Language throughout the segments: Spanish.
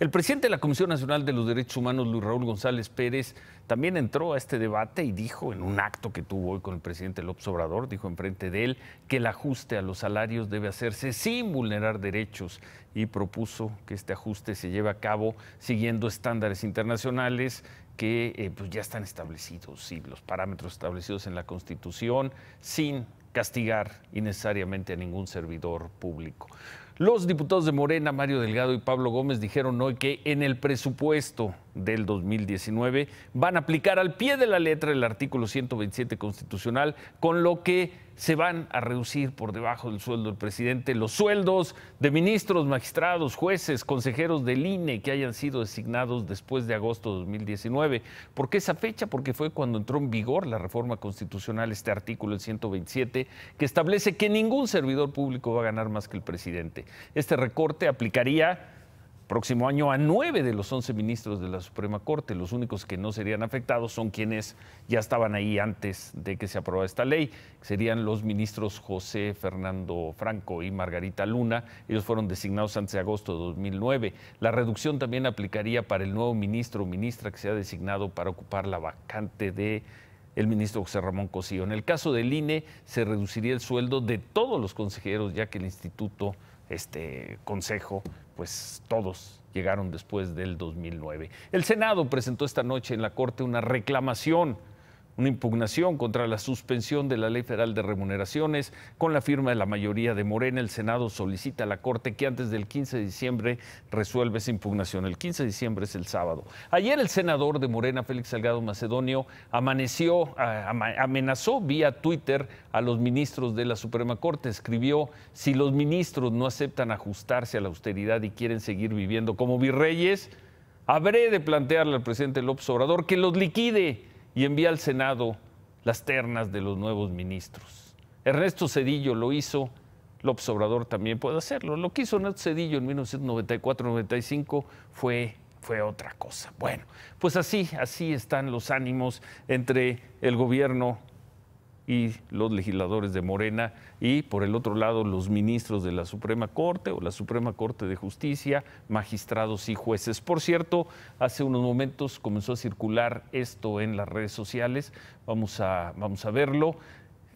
El presidente de la Comisión Nacional de los Derechos Humanos, Luis Raúl González Pérez, también entró a este debate y dijo en un acto que tuvo hoy con el presidente López Obrador, dijo enfrente de él que el ajuste a los salarios debe hacerse sin vulnerar derechos y propuso que este ajuste se lleve a cabo siguiendo estándares internacionales que eh, pues, ya están establecidos y los parámetros establecidos en la Constitución sin castigar innecesariamente a ningún servidor público. Los diputados de Morena, Mario Delgado y Pablo Gómez, dijeron hoy que en el presupuesto del 2019 van a aplicar al pie de la letra el artículo 127 constitucional, con lo que se van a reducir por debajo del sueldo del presidente los sueldos de ministros, magistrados, jueces, consejeros del INE que hayan sido designados después de agosto de 2019. ¿Por qué esa fecha? Porque fue cuando entró en vigor la reforma constitucional, este artículo 127, que establece que ningún servidor público va a ganar más que el presidente. Este recorte aplicaría próximo año a nueve de los once ministros de la Suprema Corte. Los únicos que no serían afectados son quienes ya estaban ahí antes de que se aprobara esta ley. Serían los ministros José Fernando Franco y Margarita Luna. Ellos fueron designados antes de agosto de 2009. La reducción también aplicaría para el nuevo ministro o ministra que se ha designado para ocupar la vacante de el ministro José Ramón Cosío. En el caso del INE, se reduciría el sueldo de todos los consejeros, ya que el instituto este Consejo, pues todos llegaron después del 2009. El Senado presentó esta noche en la Corte una reclamación una impugnación contra la suspensión de la Ley Federal de Remuneraciones. Con la firma de la mayoría de Morena, el Senado solicita a la Corte que antes del 15 de diciembre resuelva esa impugnación. El 15 de diciembre es el sábado. Ayer el senador de Morena, Félix Salgado Macedonio, amaneció, amenazó vía Twitter a los ministros de la Suprema Corte. Escribió, si los ministros no aceptan ajustarse a la austeridad y quieren seguir viviendo como virreyes, habré de plantearle al presidente López Obrador que los liquide y envía al Senado las ternas de los nuevos ministros. Ernesto Cedillo lo hizo, López Obrador también puede hacerlo. Lo que hizo Ernesto Cedillo en 1994-95 fue, fue otra cosa. Bueno, pues así, así están los ánimos entre el gobierno y los legisladores de Morena y por el otro lado los ministros de la Suprema Corte o la Suprema Corte de Justicia, magistrados y jueces. Por cierto, hace unos momentos comenzó a circular esto en las redes sociales, vamos a, vamos a verlo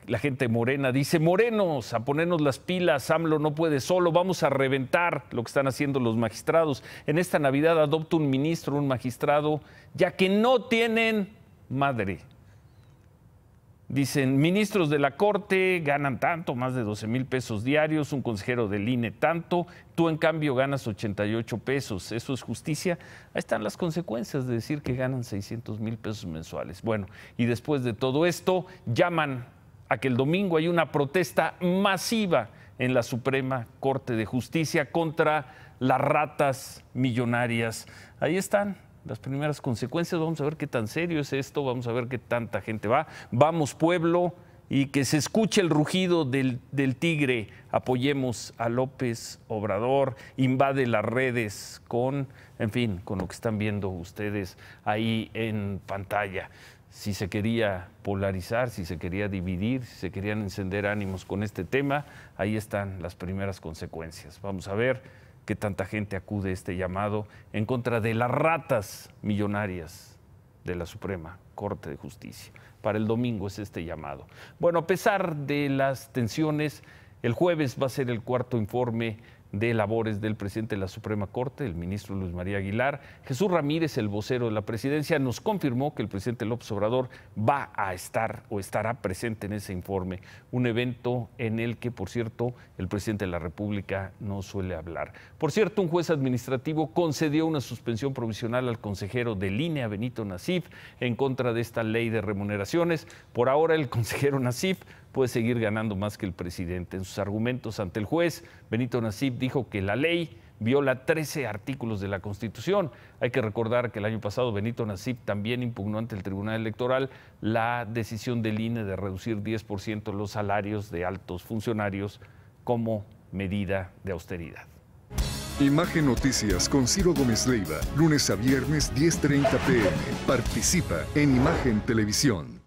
la gente morena dice, morenos, a ponernos las pilas, AMLO no puede solo, vamos a reventar lo que están haciendo los magistrados. En esta Navidad adopta un ministro, un magistrado, ya que no tienen madre. Dicen, ministros de la Corte ganan tanto, más de 12 mil pesos diarios, un consejero del INE tanto, tú en cambio ganas 88 pesos, eso es justicia. Ahí están las consecuencias de decir que ganan 600 mil pesos mensuales. Bueno, y después de todo esto, llaman a que el domingo hay una protesta masiva en la Suprema Corte de Justicia contra las ratas millonarias. Ahí están las primeras consecuencias, vamos a ver qué tan serio es esto, vamos a ver qué tanta gente va. Vamos pueblo y que se escuche el rugido del, tigre, apoyemos a López Obrador, invade las redes con, en fin, con lo que están viendo ustedes ahí en pantalla si se quería polarizar, si se quería dividir, si se querían encender ánimos con este tema, ahí están las primeras consecuencias. Vamos a ver que tanta gente acude a este llamado en contra de las ratas millonarias de la Suprema Corte de Justicia. Para el domingo es este llamado. Bueno, a pesar de las tensiones, el jueves va a ser el cuarto informe de labores del presidente de la Suprema Corte, el ministro Luis María Aguilar. Jesús Ramírez, el vocero de la presidencia, nos confirmó que el presidente López Obrador va a estar o estará presente en ese informe, un evento en el que, por cierto, el presidente de la República no suele hablar. Por cierto, un juez administrativo concedió una suspensión provisional al consejero de línea, Benito Nasif, en contra de esta ley de remuneraciones. Por ahora, el consejero Nasif puede seguir ganando más que el presidente. En sus argumentos ante el juez, Benito Nasip dijo que la ley viola 13 artículos de la Constitución. Hay que recordar que el año pasado Benito Nasip también impugnó ante el Tribunal Electoral la decisión del INE de reducir 10% los salarios de altos funcionarios como medida de austeridad. Imagen Noticias con Ciro Gómez Leiva, lunes a viernes 10.30 pm. Participa en Imagen Televisión.